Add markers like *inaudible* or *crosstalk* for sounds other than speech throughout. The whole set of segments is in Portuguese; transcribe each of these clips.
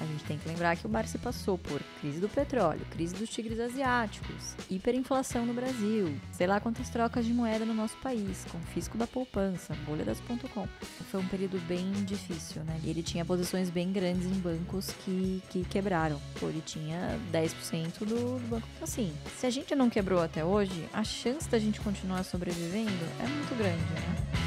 A gente tem que lembrar que o bar se passou por crise do petróleo, crise dos tigres asiáticos, hiperinflação no Brasil, sei lá quantas trocas de moeda no nosso país, confisco da poupança, bolha das .com. Foi um período bem difícil, né? E ele tinha posições bem grandes em bancos que, que quebraram. Pô, ele tinha 10% do, do banco. Assim, se a gente não quebrou até hoje, a chance da gente continuar sobrevivendo é muito grande, né?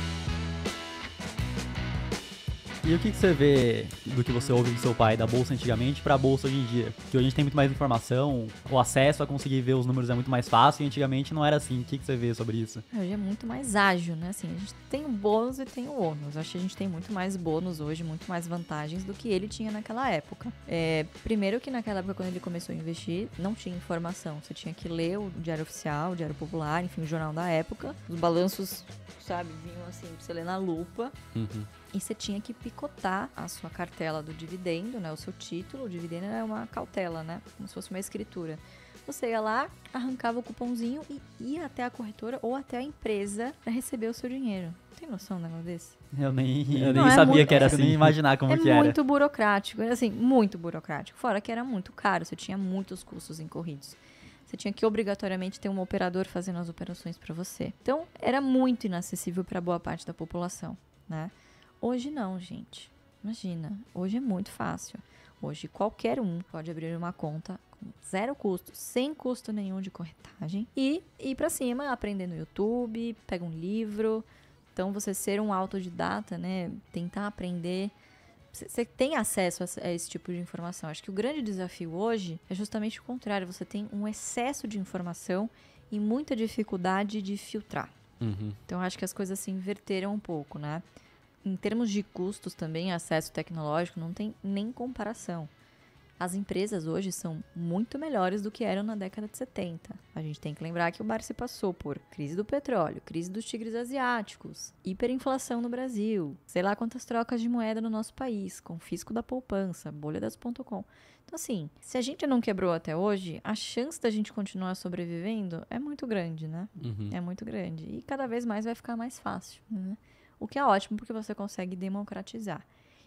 E o que, que você vê do que você ouve do seu pai da bolsa antigamente para a bolsa hoje em dia? Que hoje a gente tem muito mais informação, o acesso a conseguir ver os números é muito mais fácil e antigamente não era assim. O que, que você vê sobre isso? É, hoje é muito mais ágil, né? Assim, a gente tem o bônus e tem o ônus. Acho que a gente tem muito mais bônus hoje, muito mais vantagens do que ele tinha naquela época. É, primeiro que naquela época, quando ele começou a investir, não tinha informação. Você tinha que ler o Diário Oficial, o Diário Popular, enfim, o jornal da época. Os balanços, sabe, vinham assim, pra você ler na lupa. Uhum e você tinha que picotar a sua cartela do dividendo, né, o seu título. O dividendo é uma cautela, né, como se fosse uma escritura. Você ia lá, arrancava o cupomzinho e ia até a corretora ou até a empresa para receber o seu dinheiro. Tem noção de um negócio desse? Eu nem, eu nem é sabia muito, que era assim. nem imaginar como é que era. É muito burocrático, é assim, muito burocrático. Fora que era muito caro, você tinha muitos custos incorridos. Você tinha que obrigatoriamente ter um operador fazendo as operações para você. Então, era muito inacessível para boa parte da população, né? Hoje não, gente. Imagina, hoje é muito fácil. Hoje qualquer um pode abrir uma conta com zero custo, sem custo nenhum de corretagem e ir para cima, aprender no YouTube, pega um livro. Então você ser um autodidata, né, tentar aprender você tem acesso a esse tipo de informação. Acho que o grande desafio hoje é justamente o contrário. Você tem um excesso de informação e muita dificuldade de filtrar. Uhum. Então acho que as coisas se inverteram um pouco, né? em termos de custos também, acesso tecnológico, não tem nem comparação. As empresas hoje são muito melhores do que eram na década de 70. A gente tem que lembrar que o bar se passou por crise do petróleo, crise dos tigres asiáticos, hiperinflação no Brasil, sei lá quantas trocas de moeda no nosso país, confisco da poupança, bolha das .com. Então assim, se a gente não quebrou até hoje, a chance da gente continuar sobrevivendo é muito grande, né? Uhum. É muito grande e cada vez mais vai ficar mais fácil, né? o que é ótimo porque você consegue democratizar.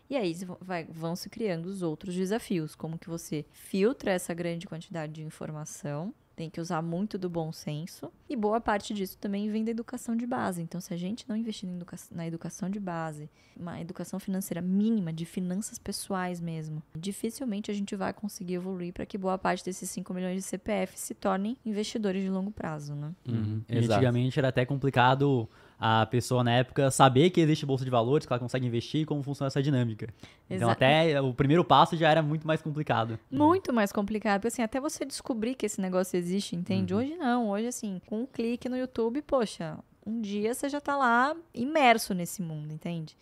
E aí vai, vão se criando os outros desafios, como que você filtra essa grande quantidade de informação, tem que usar muito do bom senso, e boa parte disso também vem da educação de base. Então, se a gente não investir educa na educação de base, uma educação financeira mínima, de finanças pessoais mesmo, dificilmente a gente vai conseguir evoluir para que boa parte desses 5 milhões de CPF se tornem investidores de longo prazo, né? Uhum. uhum. Antigamente era até complicado a pessoa na época saber que existe bolsa de valores, que ela consegue investir e como funciona essa dinâmica. Exato. Então até o primeiro passo já era muito mais complicado. Muito mais complicado, porque assim, até você descobrir que esse negócio existe, entende? Uhum. Hoje não, hoje assim, com um clique no YouTube, poxa, um dia você já está lá imerso nesse mundo, entende?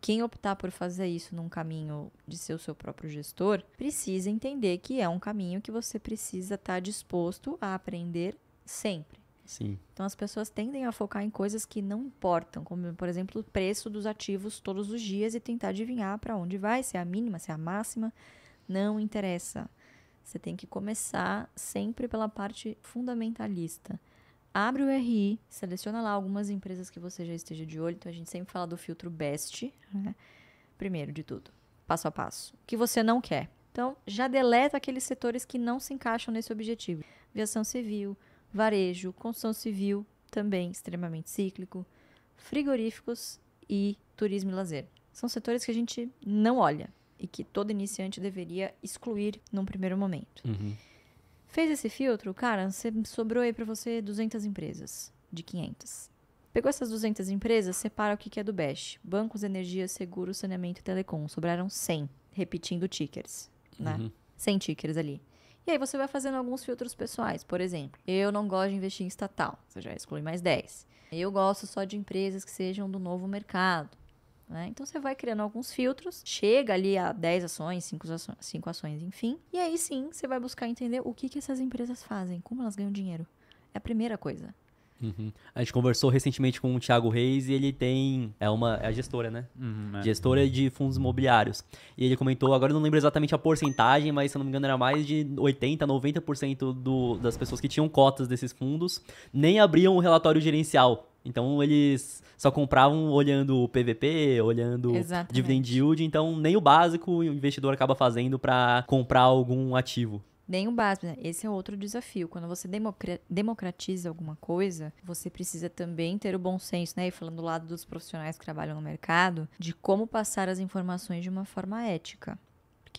Quem optar por fazer isso num caminho de ser o seu próprio gestor, precisa entender que é um caminho que você precisa estar tá disposto a aprender sempre. Sim. Então as pessoas tendem a focar em coisas que não importam, como por exemplo o preço dos ativos todos os dias e tentar adivinhar para onde vai, se é a mínima, se é a máxima, não interessa. Você tem que começar sempre pela parte fundamentalista. Abre o RI, seleciona lá algumas empresas que você já esteja de olho. Então a gente sempre fala do filtro best, né? Primeiro de tudo, passo a passo. O que você não quer. Então já deleta aqueles setores que não se encaixam nesse objetivo. Aviação civil, varejo, construção civil, também extremamente cíclico, frigoríficos e turismo e lazer. São setores que a gente não olha e que todo iniciante deveria excluir num primeiro momento. Uhum. Fez esse filtro, cara, sobrou aí para você 200 empresas de 500. Pegou essas 200 empresas, separa o que, é do BEST. Bancos, energia, seguro, saneamento e telecom. Sobraram 100, repetindo tickers, né? Uhum. 100 tickers ali. E aí você vai fazendo alguns filtros pessoais. Por exemplo, eu não gosto de investir em estatal, você já exclui mais 10. Eu gosto só de empresas que sejam do novo mercado. Né? Então você vai criando alguns filtros, chega ali a 10 ações, 5 ações, 5 ações, enfim. E aí sim você vai buscar entender o que, que essas empresas fazem, como elas ganham dinheiro. É a primeira coisa. Uhum. A gente conversou recentemente com o Thiago Reis e ele tem. É uma. É a gestora, né? Uhum, é. Gestora de fundos imobiliários. E ele comentou, agora eu não lembro exatamente a porcentagem, mas se eu não me engano, era mais de 80%, 90% do, das pessoas que tinham cotas desses fundos nem abriam o relatório gerencial. Então eles só compravam olhando o PVP, olhando Exatamente. dividend yield, então nem o básico o investidor acaba fazendo para comprar algum ativo nem o básico. Né? Esse é outro desafio. Quando você democratiza alguma coisa, você precisa também ter o bom senso, né? E falando do lado dos profissionais que trabalham no mercado, de como passar as informações de uma forma ética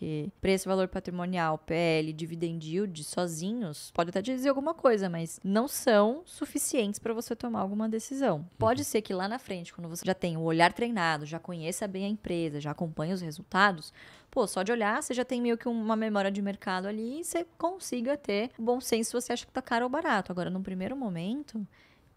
porque preço, valor patrimonial, PL, dividend yield, sozinhos, pode até dizer alguma coisa, mas não são suficientes para você tomar alguma decisão. Uhum. Pode ser que lá na frente, quando você já tem o olhar treinado, já conheça bem a empresa, já acompanha os resultados, pô, só de olhar, você já tem meio que uma memória de mercado ali e você consiga ter bom senso se você acha que tá caro ou barato. Agora, no primeiro momento,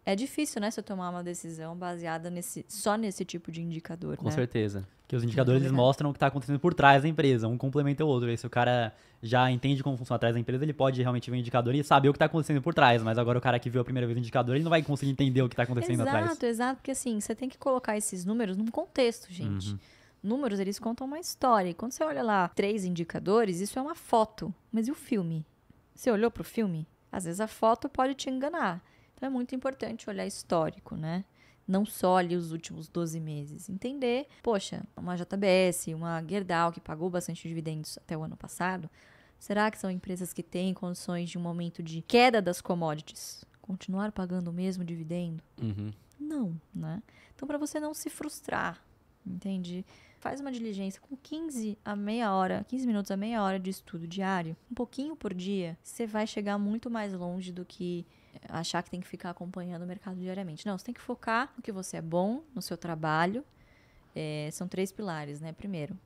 é difícil, né, você tomar uma decisão baseada nesse, só nesse tipo de indicador. Com né? certeza. Porque os indicadores eles mostram o que está acontecendo por trás da empresa, um complementa o outro. E se o cara já entende como funciona atrás da empresa, ele pode realmente ver o indicador e saber o que está acontecendo por trás. Mas agora o cara que viu a primeira vez o indicador, ele não vai conseguir entender o que está acontecendo exato, atrás. Exato, exato, porque assim, você tem que colocar esses números num contexto, gente. Uhum. Números, eles contam uma história. E quando você olha lá três indicadores, isso é uma foto. Mas e o filme? Você olhou para o filme? Às vezes a foto pode te enganar é muito importante olhar histórico, né? Não só ali os últimos 12 meses. Entender, poxa, uma JBS, uma Gerdau que pagou bastante dividendos até o ano passado, será que são empresas que têm condições de um momento de queda das commodities? Continuar pagando o mesmo dividendo? Uhum. Não, né? Então, para você não se frustrar, entende? Faz uma diligência com 15 a meia hora, 15 minutos a meia hora de estudo diário, um pouquinho por dia, você vai chegar muito mais longe do que achar que tem que ficar acompanhando o mercado diariamente. Não, você tem que focar no que você é bom, no seu trabalho. É, são três pilares, né? Primeiro,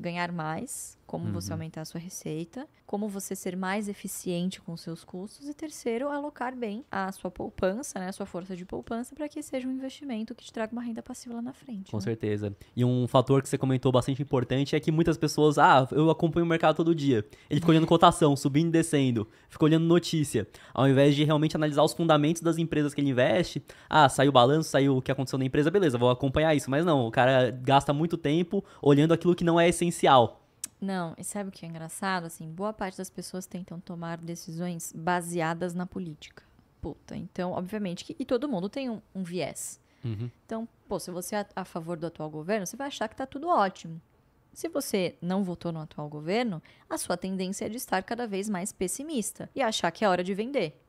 ganhar mais, como uhum. você aumentar a sua receita, como você ser mais eficiente com seus custos e terceiro, alocar bem a sua poupança, né, a sua força de poupança para que seja um investimento que te traga uma renda passiva lá na frente. Com né? certeza. E um fator que você comentou bastante importante é que muitas pessoas, ah, eu acompanho o mercado todo dia. Ele fica olhando cotação, subindo e descendo, fica olhando notícia, ao invés de realmente analisar os fundamentos das empresas que ele investe. Ah, saiu o balanço, saiu o que aconteceu na empresa, beleza, vou acompanhar isso, mas não, o cara gasta muito tempo olhando aquilo que não é essencial essencial. Não, e sabe o que é engraçado? Assim, boa parte das pessoas tentam tomar decisões baseadas na política. Puta, então, obviamente, que, e todo mundo tem um, um viés. Uhum. Então, pô, se você é a favor do atual governo, você vai achar que tá tudo ótimo. Se você não votou no atual governo, a sua tendência é de estar cada vez mais pessimista e achar que é hora de vender.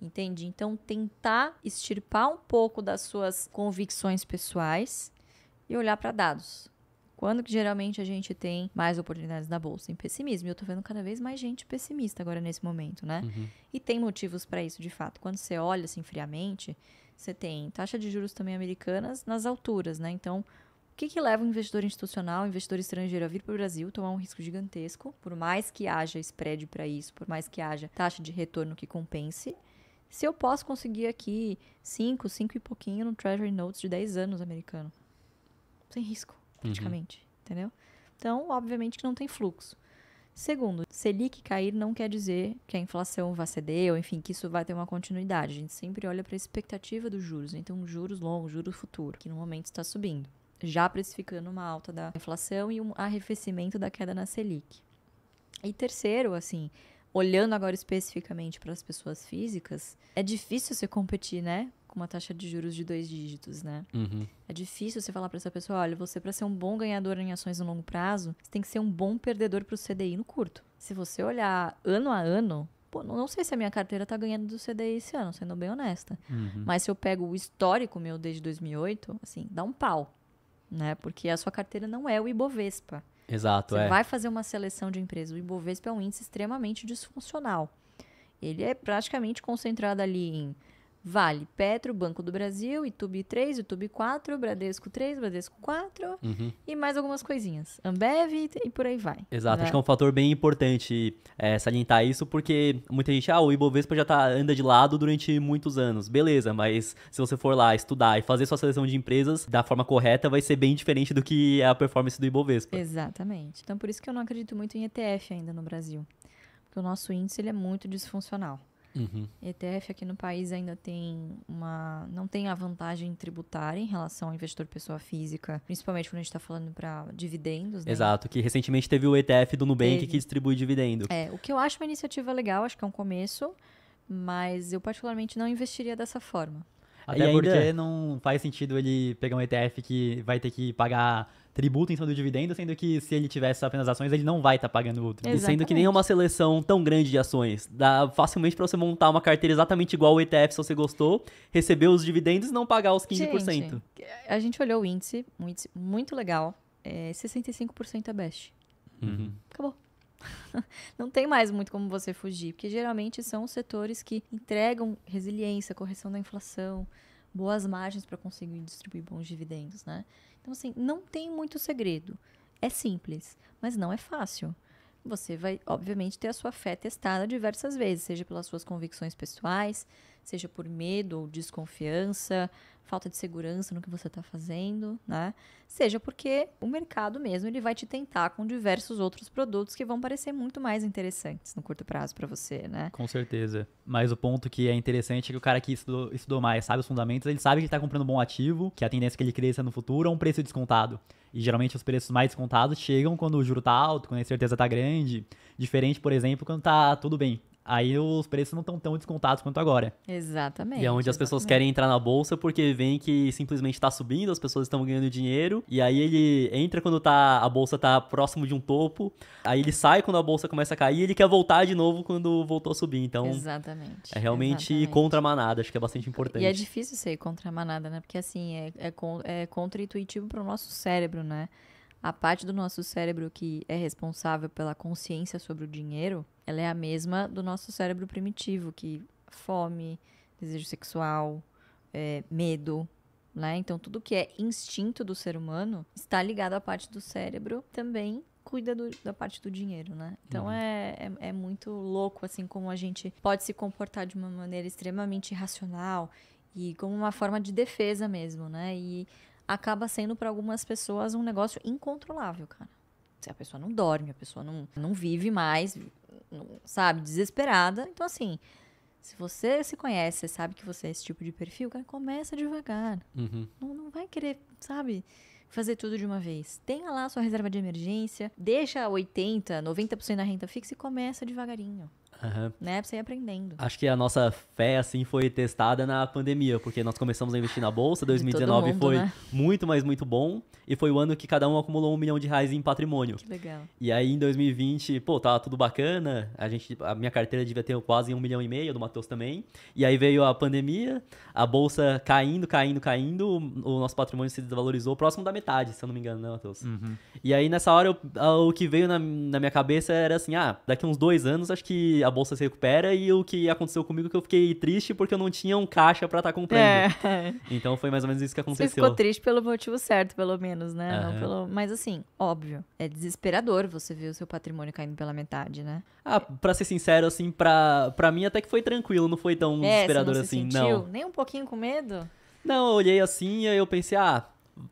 Entende? Então, tentar extirpar um pouco das suas convicções pessoais e olhar para dados. Quando que geralmente a gente tem mais oportunidades na bolsa? Em pessimismo. E eu tô vendo cada vez mais gente pessimista agora nesse momento, né? Uhum. E tem motivos para isso, de fato. Quando você olha assim friamente, você tem taxa de juros também americanas nas alturas, né? Então, o que, que, leva um investidor institucional, um investidor estrangeiro a vir para o Brasil, tomar um risco gigantesco, por mais que haja spread para isso, por mais que haja taxa de retorno que compense, se eu posso conseguir aqui 5, 5 e pouquinho no Treasury Notes de 10 anos americano? Sem risco praticamente, uhum. entendeu? Então, obviamente que não tem fluxo. Segundo, Selic cair não quer dizer que a inflação vai ceder, ou enfim, que isso vai ter uma continuidade. A gente sempre olha para a expectativa dos juros, então juros longos, juros futuro, que no momento está subindo, já precificando uma alta da inflação e um arrefecimento da queda na Selic. E terceiro, assim, olhando agora especificamente para as pessoas físicas, é difícil você competir, né? com uma taxa de juros de dois dígitos, né? Uhum. É difícil você falar para essa pessoa, olha, você para ser um bom ganhador em ações no longo prazo, você tem que ser um bom perdedor para o CDI no curto. Se você olhar ano a ano, pô, não, sei se a minha carteira tá ganhando do CDI esse ano, sendo bem honesta. Uhum. Mas se eu pego o histórico meu desde 2008, assim, dá um pau, né? Porque a sua carteira não é o Ibovespa. Exato, Você é. vai fazer uma seleção de empresas. O Ibovespa é um índice extremamente disfuncional. Ele é praticamente concentrado ali em Vale, Petro, Banco do Brasil, YouTube 3, YouTube 4, Bradesco 3, Bradesco 4 uhum. e mais algumas coisinhas. Ambev e, e por aí vai. Exato, né? acho é. que é um fator bem importante é, salientar isso, porque muita gente, ah, o Ibovespa já tá, anda de lado durante muitos anos. Beleza, mas se você for lá estudar e fazer sua seleção de empresas da forma correta, vai ser bem diferente do que é a performance do Ibovespa. Exatamente. Então por isso que eu não acredito muito em ETF ainda no Brasil. Porque o nosso índice ele é muito disfuncional. Uhum. ETF aqui no país ainda tem uma. não tem a vantagem tributária em relação ao investidor pessoa física, principalmente quando a gente está falando para dividendos. Né? Exato, que recentemente teve o ETF do Nubank teve. que distribui dividendo. É, o que eu acho uma iniciativa legal, acho que é um começo, mas eu particularmente não investiria dessa forma. Até e porque ainda... não faz sentido ele pegar um ETF que vai ter que pagar tributo em cima do dividendo, sendo que se ele tivesse apenas ações, ele não vai estar tá pagando o tributo. E sendo que nem é uma seleção tão grande de ações. Dá facilmente para você montar uma carteira exatamente igual o ETF, se você gostou, receber os dividendos e não pagar os 15%. Gente, a gente olhou o índice, um índice muito legal. É 65% é best. Uhum. Acabou. *laughs* não tem mais muito como você fugir, porque geralmente são os setores que entregam resiliência, correção da inflação, boas margens para conseguir distribuir bons dividendos, né? Então, assim, não tem muito segredo. É simples, mas não é fácil. Você vai, obviamente, ter a sua fé testada diversas vezes, seja pelas suas convicções pessoais, seja por medo ou desconfiança, falta de segurança no que você está fazendo, né? Seja porque o mercado mesmo ele vai te tentar com diversos outros produtos que vão parecer muito mais interessantes no curto prazo para você, né? Com certeza. Mas o ponto que é interessante é que o cara que estudou, estudou mais, sabe os fundamentos, ele sabe que está comprando um bom ativo, que a tendência é que ele cresça no futuro é um preço descontado. E geralmente os preços mais descontados chegam quando o juro está alto, quando a incerteza está grande. Diferente, por exemplo, quando está tudo bem aí os preços não estão tão descontados quanto agora. Exatamente. E é onde exatamente. as pessoas querem entrar na bolsa porque vem que simplesmente está subindo, as pessoas estão ganhando dinheiro, e aí ele entra quando tá, a bolsa está próximo de um topo, aí ele sai quando a bolsa começa a cair, e ele quer voltar de novo quando voltou a subir. Então, exatamente. é realmente exatamente. contra a manada, acho que é bastante importante. E é difícil ser contra a manada, né? Porque assim, é, é, é contra-intuitivo para o nosso cérebro, né? A parte do nosso cérebro que é responsável pela consciência sobre o dinheiro, ela é a mesma do nosso cérebro primitivo, que fome, desejo sexual, é, medo, né? Então, tudo que é instinto do ser humano está ligado à parte do cérebro também cuida do, da parte do dinheiro, né? Então uhum. é, é, é, muito louco, assim, como a gente pode se comportar de uma maneira extremamente irracional e como uma forma de defesa mesmo, né? E acaba sendo para algumas pessoas um negócio incontrolável, cara. A pessoa não dorme, a pessoa não, não vive mais, sabe, desesperada. Então, assim, se você se conhece, você sabe que você é esse tipo de perfil, cara, começa devagar. Uhum. Não, não vai querer, sabe, fazer tudo de uma vez. Tenha lá sua reserva de emergência, deixa 80, 90% da renda fixa e começa devagarinho. Uhum. Né? Pra você ir aprendendo. Acho que a nossa fé, assim, foi testada na pandemia, porque nós começamos a investir na Bolsa, 2019 *laughs* mundo, foi né? muito, mas muito bom. E foi o ano que cada um acumulou um milhão de reais em patrimônio. Que legal. E aí, em 2020, pô, tava tá tudo bacana. A, gente, a minha carteira devia ter quase um milhão e meio, do Matheus também. E aí veio a pandemia, a Bolsa caindo, caindo, caindo. O nosso patrimônio se desvalorizou próximo da metade, se eu não me engano, né, Matheus? Uhum. E aí, nessa hora, eu, o que veio na, na minha cabeça era assim, ah, daqui uns dois anos, acho que a bolsa se recupera e o que aconteceu comigo que eu fiquei triste porque eu não tinha um caixa para estar tá comprando. É. Então foi mais ou menos isso que aconteceu. Você ficou triste pelo motivo certo, pelo menos, né? Uhum. Pelo... Mas assim, óbvio, é desesperador você ver o seu patrimônio caindo pela metade, né? Ah, pra ser sincero, assim, pra, pra mim até que foi tranquilo, não foi tão é, desesperador não assim, sentiu? não. Nem um pouquinho com medo? Não, eu olhei assim e eu pensei, ah,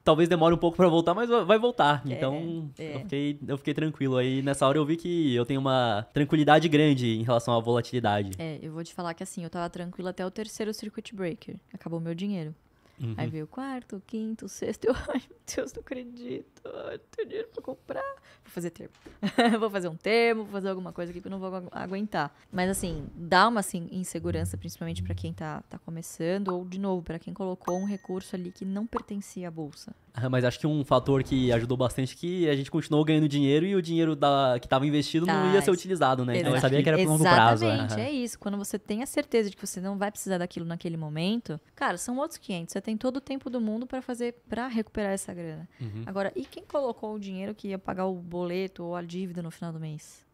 talvez demore um pouco para voltar, mas vai voltar. É, então, é. Eu, fiquei, eu fiquei tranquilo. Aí nessa hora eu vi que eu tenho uma tranquilidade grande em relação à volatilidade. É, eu vou te falar que assim, eu tava tranquilo até o terceiro circuit breaker. Acabou meu dinheiro. Uhum. Aí veio o quarto, o quinto, o sexto. Eu, *laughs* ai, meu Deus, não acredito. Eu não tenho dinheiro pra comprar. Vou fazer termo. *laughs* vou fazer um termo, vou fazer alguma coisa aqui que eu não vou aguentar. Mas, assim, dá uma assim, insegurança, principalmente para quem tá, tá começando, ou, de novo, para quem colocou um recurso ali que não pertencia à bolsa. Ah, mas acho que um fator que ajudou bastante é que a gente continuou ganhando dinheiro e o dinheiro da, que estava investido tá, não ia ah, ser utilizado, né? Então, eu sabia que era por longo prazo. Exatamente, é. é isso. Quando você tem a certeza de que você não vai precisar daquilo naquele momento, cara, são outros 500. Você tem todo o tempo do mundo para fazer, para recuperar essa grana. Uhum. Agora, e quem colocou o dinheiro que ia pagar o boleto ou a dívida no final do mês?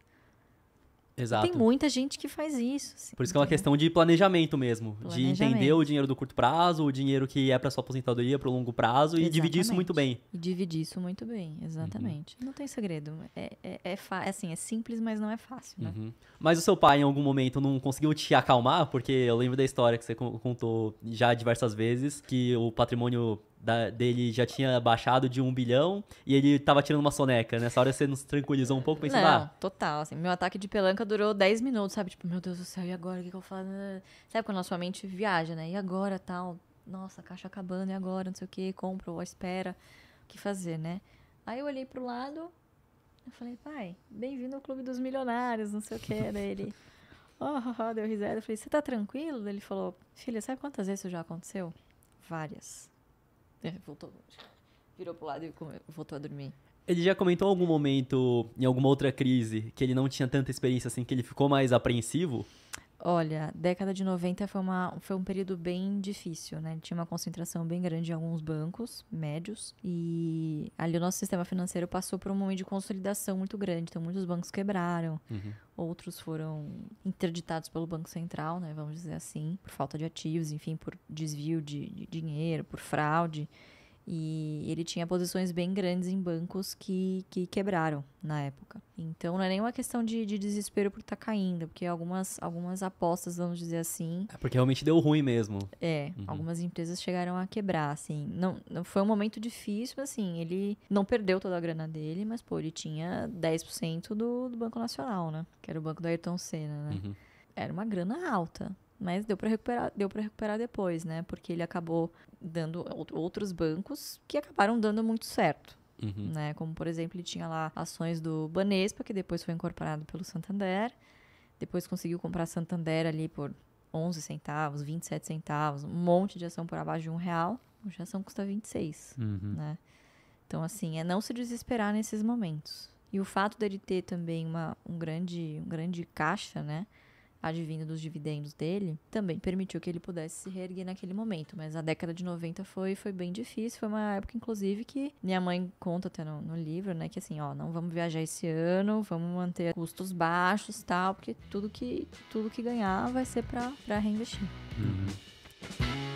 Exato. tem muita gente que faz isso. Assim, Por isso que é uma questão de planejamento mesmo. Planejamento. De entender o dinheiro do curto prazo, o dinheiro que é para sua aposentadoria para o longo prazo exatamente. e dividir isso muito bem. E dividir isso muito bem, uhum. exatamente. Uhum. Não tem segredo. É, é, é, é, assim, é simples, mas não é fácil. Né? Uhum. Mas o seu pai, em algum momento, não conseguiu te acalmar? Porque eu lembro da história que você contou já diversas vezes, que o patrimônio da, dele já tinha baixado de um bilhão e ele tava tirando uma soneca. Nessa né? hora você nos tranquilizou um pouco pensando, não, ah. total. Assim, meu ataque de pelanca durou 10 minutos, sabe? Tipo, meu Deus do céu, e agora? O que, que eu faço? Sabe quando a sua mente viaja, né? E agora tal? Nossa, caixa acabando, e agora? Não sei o que, compro ou espera. O que fazer, né? Aí eu olhei pro lado, eu falei, pai, bem-vindo ao Clube dos Milionários, não sei o que. *laughs* Daí ele, oh, oh, oh, deu risada. Eu falei, você tá tranquilo? Ele falou, filha, sabe quantas vezes isso já aconteceu? Várias. É, voltou. Virou pro lado e voltou a dormir. Ele já comentou em algum momento, em alguma outra crise, que ele não tinha tanta experiência assim, que ele ficou mais apreensivo? Olha, década de 90 foi, uma, foi um período bem difícil, né? Tinha uma concentração bem grande em alguns bancos médios e ali o nosso sistema financeiro passou por um momento de consolidação muito grande. Então, muitos bancos quebraram, uhum. outros foram interditados pelo Banco Central, né? Vamos dizer assim, por falta de ativos, enfim, por desvio de, de dinheiro, por fraude. E ele tinha posições bem grandes em bancos que, que quebraram na época. Então não é nenhuma questão de, de desespero por estar tá caindo, porque algumas, algumas apostas, vamos dizer assim. É porque realmente deu ruim mesmo. É, uhum. algumas empresas chegaram a quebrar, assim. Não, não foi um momento difícil, mas assim, ele não perdeu toda a grana dele, mas pô, ele tinha 10% do, do Banco Nacional, né? Que era o banco do Ayrton Senna, né? Uhum. Era uma grana alta. Mas deu para recuperar, deu para recuperar depois, né? Porque ele acabou dando outros bancos que acabaram dando muito certo. Uhum. Né? Como, por exemplo, ele tinha lá ações do Banespa, que depois foi incorporado pelo Santander. Depois conseguiu comprar Santander ali por 11 centavos, 27 centavos, um monte de ação por abaixo de um real. Hoje a ação custa 26, uhum. né? Então, assim, é não se desesperar nesses momentos. E o fato dele ter também uma, um, grande, um grande caixa, né? advindo dos dividendos dele, também permitiu que ele pudesse se reerguer naquele momento. Mas a década de 90 foi, foi bem difícil, foi uma época, inclusive, que minha mãe conta até no, no livro, né, que assim, ó, não vamos viajar esse ano, vamos manter custos baixos, tal, porque tudo que, tudo que ganhar vai ser para reinvestir. Uhum.